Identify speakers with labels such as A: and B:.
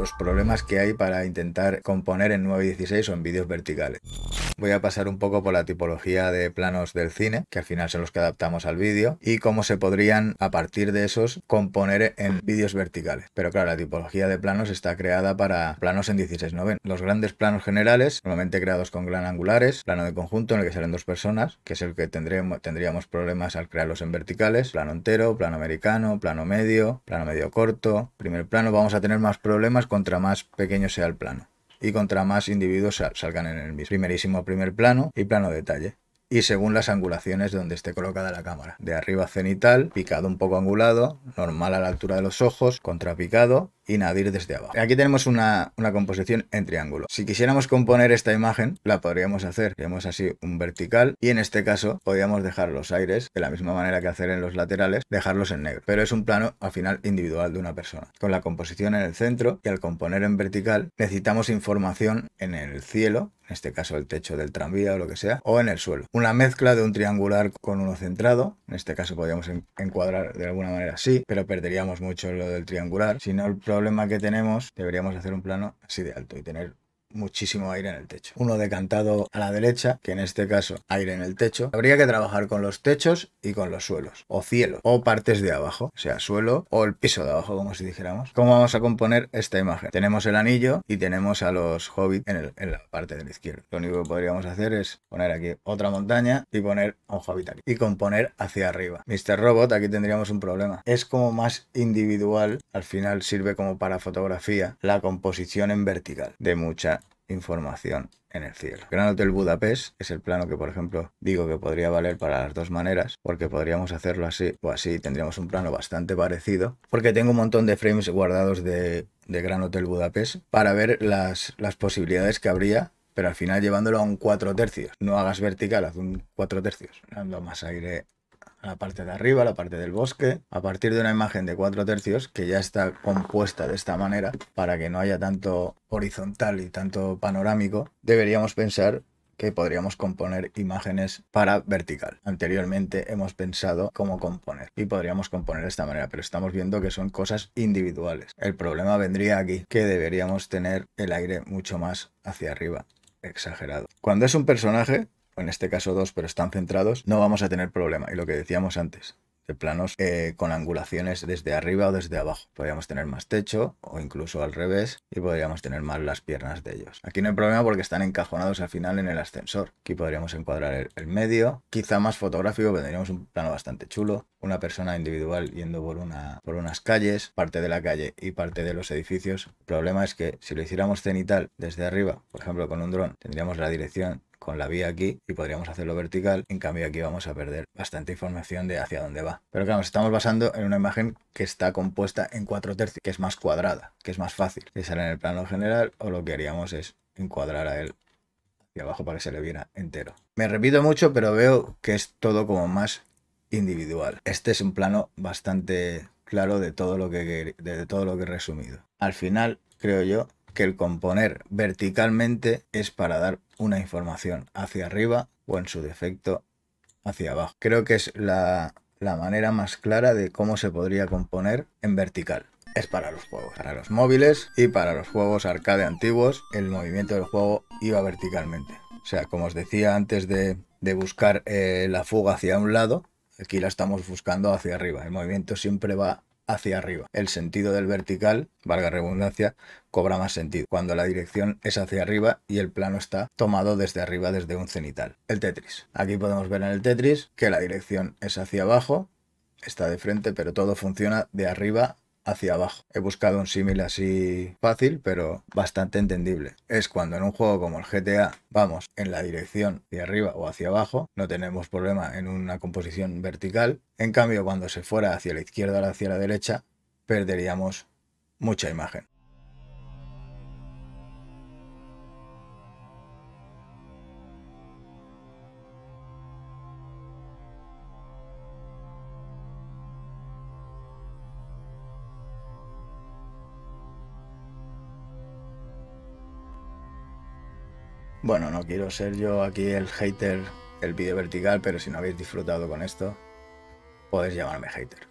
A: los problemas que hay para intentar componer en 9.16 o en vídeos verticales voy a pasar un poco por la tipología de planos del cine, que al final son los que adaptamos al vídeo, y cómo se podrían a partir de esos componer en vídeos verticales. Pero claro, la tipología de planos está creada para planos en 16 Los grandes planos generales, normalmente creados con gran angulares, plano de conjunto en el que salen dos personas, que es el que tendremos, tendríamos problemas al crearlos en verticales, plano entero, plano americano, plano medio, plano medio corto, primer plano, vamos a tener más problemas contra más pequeño sea el plano y contra más individuos salgan en el mismo. Primerísimo primer plano y plano detalle y según las angulaciones donde esté colocada la cámara. De arriba cenital, picado un poco angulado, normal a la altura de los ojos, contrapicado y nadir desde abajo. Aquí tenemos una, composición en triángulo. Si quisiéramos componer esta imagen, la podríamos hacer. Tenemos así un vertical y en este caso podríamos dejar los aires, de la misma manera que hacer en los laterales, dejarlos en negro. Pero es un plano al final individual de una persona. Con la composición en el centro y al componer en vertical, necesitamos información en el cielo en este caso el techo del tranvía o lo que sea, o en el suelo. Una mezcla de un triangular con uno centrado, en este caso podríamos encuadrar de alguna manera así, pero perderíamos mucho lo del triangular, sino el problema problema que tenemos, deberíamos hacer un plano así de alto y tener muchísimo aire en el techo. Uno decantado a la derecha, que en este caso aire en el techo. Habría que trabajar con los techos y con los suelos, o cielo, o partes de abajo, o sea, suelo o el piso de abajo, como si dijéramos. ¿Cómo vamos a componer esta imagen? Tenemos el anillo y tenemos a los hobbits en, la parte de la izquierda. Lo único que podríamos hacer es poner aquí otra montaña y poner a un hobbit y componer hacia arriba. Mr. Robot, aquí tendríamos un problema. Es como más individual, al final sirve como para fotografía, la composición en vertical de mucha información en el cielo. Gran Hotel Budapest es el plano que, por ejemplo, digo que podría valer para las dos maneras, porque podríamos hacerlo así o así, tendríamos un plano bastante parecido, porque tengo un montón de frames guardados de, Gran Hotel Budapest para ver las, posibilidades que habría pero al final llevándolo a un 4 tercios. No hagas vertical, haz un 4 tercios, dando más aire la parte de arriba, la parte del bosque, a partir de una imagen de cuatro tercios que ya está compuesta de esta manera, para que no haya tanto horizontal y tanto panorámico, deberíamos pensar que podríamos componer imágenes para vertical. Anteriormente hemos pensado cómo componer y podríamos componer de esta manera, pero estamos viendo que son cosas individuales. El problema vendría aquí, que deberíamos tener el aire mucho más hacia arriba, exagerado. Cuando es un personaje, en este caso dos, pero están centrados, no vamos a tener problema. Y lo que decíamos antes, de planos eh, con angulaciones desde arriba o desde abajo. Podríamos tener más techo o incluso al revés y podríamos tener más las piernas de ellos. Aquí no hay problema porque están encajonados al final en el ascensor. Aquí podríamos encuadrar el, medio, quizá más fotográfico, tendríamos un plano bastante chulo. Una persona individual yendo por, una, por unas calles, parte de la calle y parte de los edificios. El problema es que si lo hiciéramos cenital desde arriba, por ejemplo con un dron, tendríamos la dirección con la vía aquí y podríamos hacerlo vertical. En cambio aquí vamos a perder bastante información de hacia dónde va. Pero claro, nos estamos basando en una imagen que está compuesta en cuatro tercios, que es más cuadrada, que es más fácil. Si sale en el plano general o lo que haríamos es encuadrar a él hacia abajo para que se le viera entero. Me repito mucho, pero veo que es todo como más individual. Este es un plano bastante claro de todo lo que, de todo lo que he resumido. Al final, creo yo, que el componer verticalmente es para dar una información hacia arriba o en su defecto hacia abajo. Creo que es la, manera más clara de cómo se podría componer en vertical es para los juegos, para los móviles y para los juegos arcade antiguos, el movimiento del juego iba verticalmente. O sea, como os decía antes de, buscar eh, la fuga hacia un lado, aquí la estamos buscando hacia arriba. El movimiento siempre va hacia arriba. El sentido del vertical, valga redundancia, cobra más sentido cuando la dirección es hacia arriba y el plano está tomado desde arriba, desde un cenital. El Tetris. Aquí podemos ver en el Tetris que la dirección es hacia abajo, está de frente, pero todo funciona de arriba hacia abajo. He buscado un símil así fácil, pero bastante entendible. Es cuando en un juego como el GTA vamos en la dirección de arriba o hacia abajo, no tenemos problema en una composición vertical. En cambio, cuando se fuera hacia la izquierda o hacia la derecha, perderíamos mucha imagen. Bueno, no quiero ser yo aquí el hater el vídeo vertical, pero si no habéis disfrutado con esto, podéis llamarme hater.